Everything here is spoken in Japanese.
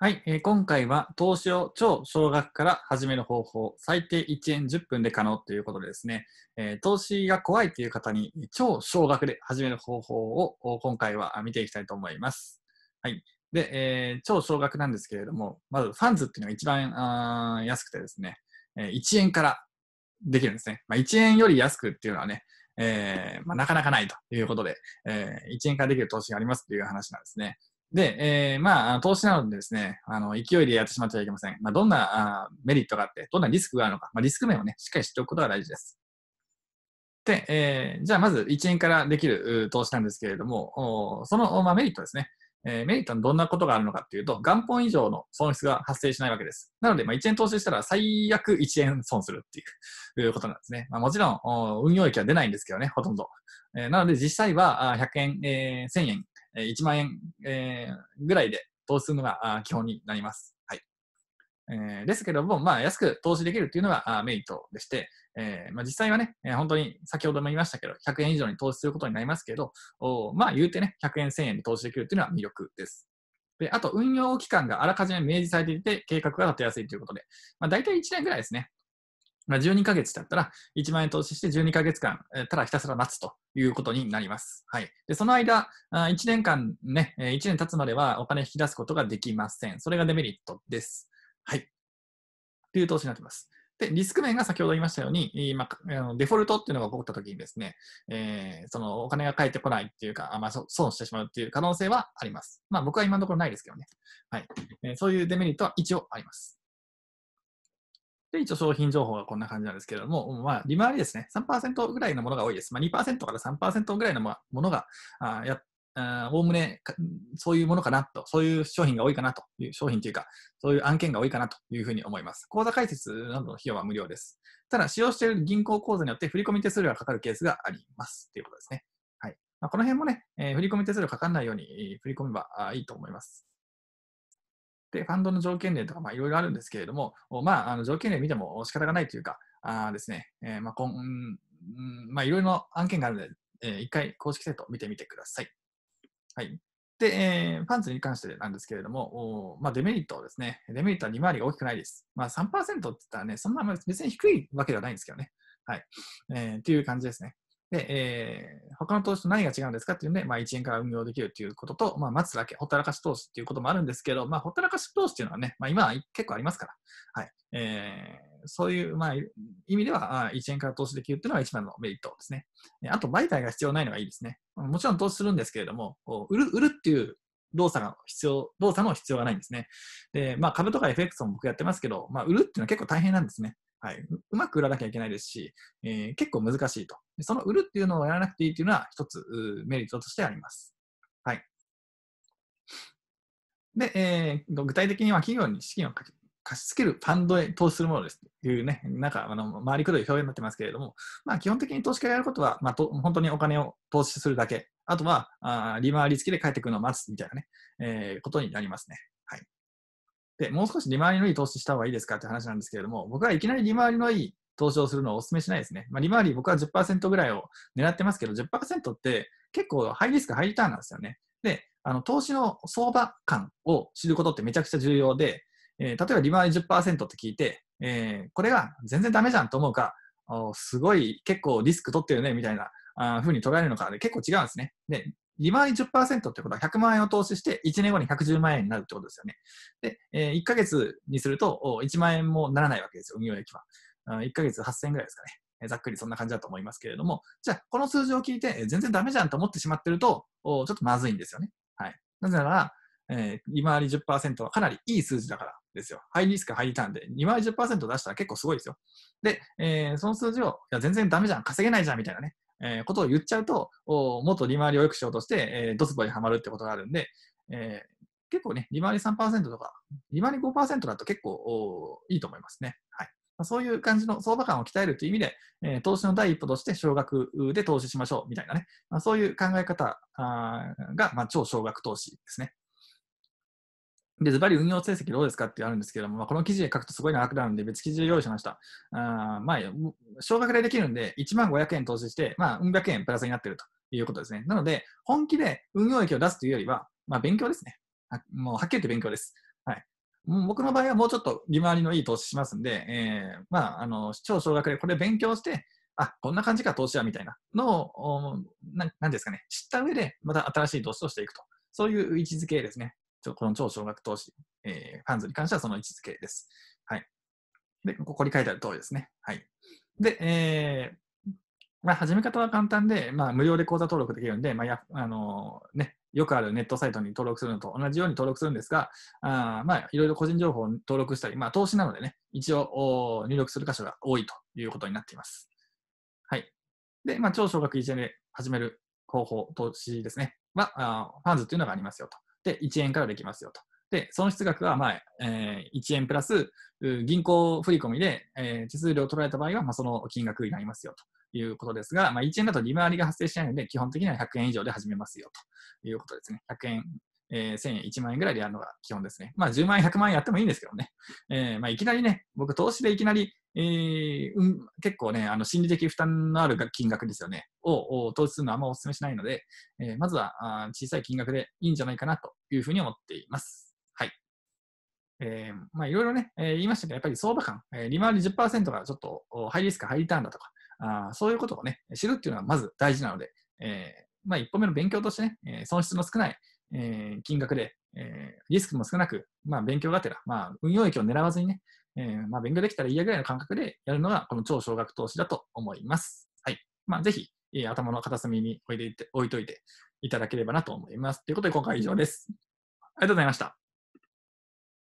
はい、えー、今回は投資を超少額から始める方法、最低1円10分で可能ということでですね、えー、投資が怖いという方に超少額で始める方法を今回は見ていきたいと思います。はい。で、えー、超少額なんですけれども、まずファンズっていうのが一番安くてですね、え1円からできるんですね。まあ、1円より安くっていうのはね、えまあ、なかなかないということで、え1円からできる投資がありますっていう話なんですね。で、えー、まあ、投資なのでですね、あの、勢いでやってしまってはいけません。まあ、どんなあメリットがあって、どんなリスクがあるのか、まあ、リスク面をね、しっかり知っておくことが大事です。で、えー、じゃあまず1円からできる投資なんですけれども、その、まあ、メリットですね。えー、メリットはどんなことがあるのかっていうと、元本以上の損失が発生しないわけです。なので、まあ、1円投資したら最悪1円損するっていうことなんですね。まあ、もちろん、運用益は出ないんですけどね、ほとんど。えー、なので、実際は100円、えー、1000円え1万円、えー、ぐらいで投資するのが基本になります。はい。えー、ですけども、まあ、安く投資できるっていうのがメリットでして、えー、まあ、実際はね、えー、本当に先ほども言いましたけど、100円以上に投資することになりますけど、おまあ、言うてね、100円、1000円で投資できるっていうのは魅力です。で、あと、運用期間があらかじめ明示されていて、計画が立てやすいということで、まあ、大体1年ぐらいですね。まあ、12ヶ月だったら、1万円投資して12ヶ月間、ただひたすら待つということになります。はい。で、その間、1年間ね、1年経つまではお金引き出すことができません。それがデメリットです。はい。という投資になっています。で、リスク面が先ほど言いましたように、今あ、デフォルトっていうのが起こった時にですね、えー、そのお金が返ってこないっていうか、まあ、損してしまうっていう可能性はあります。まあ僕は今のところないですけどね。はい。えそういうデメリットは一応あります。で、一応商品情報はこんな感じなんですけれども、まあ、利回りですね、3%ぐらいのものが多いです。まあ、2%から3%ぐらいのものが、あやおおむねそういうものかなと、そういう商品が多いかなという、商品というか、そういう案件が多いかなというふうに思います。口座開設などの費用は無料です。ただ、使用している銀行口座によって振込手数料がかかるケースがありますということですね。はいまあ、この辺もね、えー、振込手数料かかんないように振り込めばいいと思います。で、ファンドの条件例とか、まあ、いろいろあるんですけれども、まあ、あの条件例見ても仕方がないというか、あですね、えー、まあ、こん、まあ、いろいろな案件があるので、えー、一回公式サイトを見てみてください。はい。で、えー、パンツに関してなんですけれども、おまあ、デメリットですね。デメリットは2回りが大きくないです。まあ3、3%って言ったらね、そんな別に低いわけではないんですけどね。はい。えー、っていう感じですね。で、えー、他の投資と何が違うんですかっていうんで、まあ、1円から運用できるということと、まあ、待つだけ、ほったらかし投資っていうこともあるんですけど、まあ、ほったらかし投資っていうのはね、まあ、今は結構ありますから、はい。えー、そういう、まあ、意味では、1円から投資できるっていうのが一番のメリットですね。あと、売買が必要ないのがいいですね。もちろん投資するんですけれども、売る、売るっていう動作が必要、動作の必要がないんですね。で、まあ株とか FX も僕やってますけど、まあ売るっていうのは結構大変なんですね。はい、うまく売らなきゃいけないですし、えー、結構難しいと。その売るっていうのをやらなくていいっていうのは一つメリットとしてあります。はい。で、えー、具体的には企業に資金を貸し付けるファンドへ投資するものですというね、なんかあの回りくどい表現になってますけれども、まあ、基本的に投資家がやることは、まあと、本当にお金を投資するだけ、あとはあ利回り付きで帰ってくるのを待つみたいなね、えー、ことになりますね。で、もう少し利回りのいい投資した方がいいですかって話なんですけれども、僕はいきなり利回りのいい投資をするのをお勧めしないですね。まあ、利回り僕は10%ぐらいを狙ってますけど、10%って結構ハイリスク、ハイリターンなんですよね。で、あの投資の相場感を知ることってめちゃくちゃ重要で、えー、例えば利回り10%って聞いて、えー、これが全然ダメじゃんと思うか、すごい結構リスク取ってるねみたいなあ風に捉えるのかで結構違うんですね。で、利回り10%ってことは100万円を投資して1年後に110万円になるってことですよね。で、え1ヶ月にすると1万円もならないわけですよ、運用益は。1ヶ月8000円ぐらいですかね。ざっくりそんな感じだと思いますけれども、じゃあ、この数字を聞いて、全然ダメじゃんと思ってしまってると、ちょっとまずいんですよね。はい。なぜなら、え利回り10%はかなりいい数字だからですよ。ハイリスク、ハイリターンで、利回り10%出したら結構すごいですよ。で、えその数字を、いや、全然ダメじゃん、稼げないじゃん、みたいなね、えー、ことを言っちゃうと、元もっと利回りを良くしようとして、えー、ドツボにはまるってことがあるんで、えー、結構ね、利回り3%とか、利回り5%だと結構おいいと思いますね。はい。そういう感じの相場感を鍛えるという意味で、えー、投資の第一歩として少額で投資しましょうみたいなね、まあ、そういう考え方が、まあ、超少額投資ですね。で、ズバリ運用成績どうですかってあるんですけども、まあ、この記事で書くとすごい長くなるんで、別記事で用意しました。あまあ、少額でできるんで、1万500円投資して、まあ、うん百円プラスになってるということですね。なので、本気で運用益を出すというよりは、まあ、勉強ですね。もう、はっきり言って勉強です。はい。僕の場合はもうちょっと利回りのいい投資しますんで、えー、まあ、あの、超少額でこれ勉強して、あ、こんな感じか投資はみたいなのを、なんですかね、知った上で、また新しい投資をしていくと。そういう位置づけですね。この超少額投資、えー、ファンズに関してはその位置づけです。はい。で、ここに書いてある通りですね。はい。で、えー、まあ、始め方は簡単で、まあ、無料で口座登録できるんで、まあ、や、あのー、ね、よくあるネットサイトに登録するのと同じように登録するんですが、あまあ、いろいろ個人情報を登録したり、まあ、投資なのでね、一応入力する箇所が多いということになっています。はい。で、まあ、超少額1円で始める方法、投資ですね。まあ、ファンズというのがありますよと。で、1円からできますよと。で、損失額は、まあ、えー、1円プラス、銀行振込で、えー、手数料を取られた場合は、まあ、その金額になりますよということですが、まあ、1円だと利回りが発生しないので、基本的には100円以上で始めますよということですね。100円、えー、1000円、1万円ぐらいでやるのが基本ですね。まあ、10万円、100万円やってもいいんですけどね。えー、まあ、いきなりね、僕、投資でいきなりえーうん、結構ね、あの心理的負担のある金額ですよね、を投資するのはあんまお勧めしないので、えー、まずはあ小さい金額でいいんじゃないかなというふうに思っています。はい。えー、まあいろいろね、えー、言いましたけど、やっぱり相場感、えー、利回り10%がちょっとハイリスク、ハイリターンだとか、あそういうことをね、知るっていうのはまず大事なので、えー、まあ一歩目の勉強としてね、えー、損失の少ない、えー、金額で、えー、リスクも少なく、まあ勉強がてら、まあ運用益を狙わずにね、えー、まあ、勉強できたらいいやぐらいの感覚でやるのが、この超少額投資だと思います。はい。まあ、ぜひ、えー、頭の片隅に置いていておいといていただければなと思います。ということで、今回は以上です。ありがとうございました。